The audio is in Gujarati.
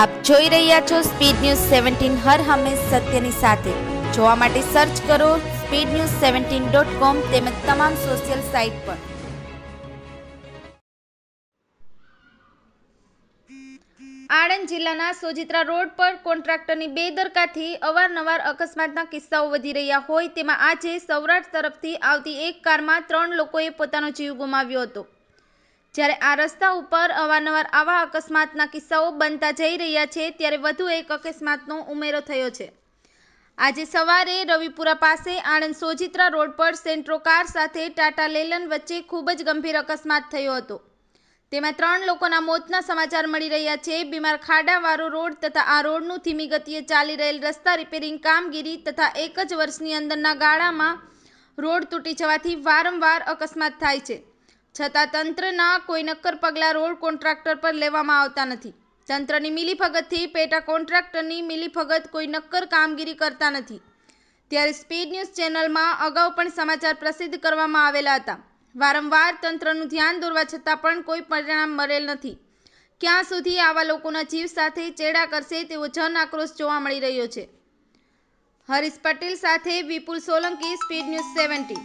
આપ જોઈ રહ્યા છો સ્પીડ ન્યૂઝ સેવન્ટીન હર હંમેશ સત્યની સાથે જોવા માટે સર્ચ કરો speed news seventeen dot com તેમજ તમામ સોશિયલ સાઇટ પર આણંદ જિલ્લાના સોજિત્રા રોડ પર કોન્ટ્રાક્ટરની બેદરકારથી અવારનવાર અકસ્માતના કિસ્સાઓ વધી રહ્યા હોય તેમાં આજે સૌરાષ્ટ્ર તરફથી આવતી એક કારમાં ત્રણ લોકોએ પોતાનો જીવ ગુમાવ્યો હતો જ્યારે આ રસ્તા ઉપર અવારનવાર આવા અકસ્માતના કિસ્સાઓ બનતા જઈ રહ્યા છે ત્યારે વધુ એક અકસ્માતનો ઉમેરો થયો છે આજે સવારે રવિપુરા પાસે આણંદ સોજિત્રા રોડ પર સેન્ટ્રો કાર સાથે ટાટા લેલન વચ્ચે ખૂબ જ ગંભીર અકસ્માત થયો હતો તેમાં ત્રણ લોકોના મોતના સમાચાર મળી રહ્યા છે બીમાર ખાડાવાળો રોડ તથા આ રોડનું ધીમી ગતિએ ચાલી રહેલ રસ્તા રિપેરિંગ કામગીરી તથા એક જ વર્ષની અંદરના ગાળામાં રોડ તૂટી જવાથી વારંવાર અકસ્માત થાય છે છતાં તંત્રના કોઈ નક્કર પગલાં રોડ કોન્ટ્રાક્ટર પર લેવામાં આવતા નથી તંત્રની મિલીભગતથી પેટા કોન્ટ્રાક્ટરની મિલીભગત કોઈ નક્કર કામગીરી કરતા નથી ત્યારે સ્પીડ ન્યૂઝ ચેનલમાં અગાઉ પણ સમાચાર પ્રસિદ્ધ કરવામાં આવેલા હતા વારંવાર તંત્રનું ધ્યાન દોરવા છતાં પણ કોઈ પરિણામ મળેલ નથી ક્યાં સુધી આવા લોકોના જીવ સાથે ચેડા કરશે તેવો જન આક્રોશ જોવા મળી રહ્યો છે હરીશ પટેલ સાથે Vipul Solanki speed news seventy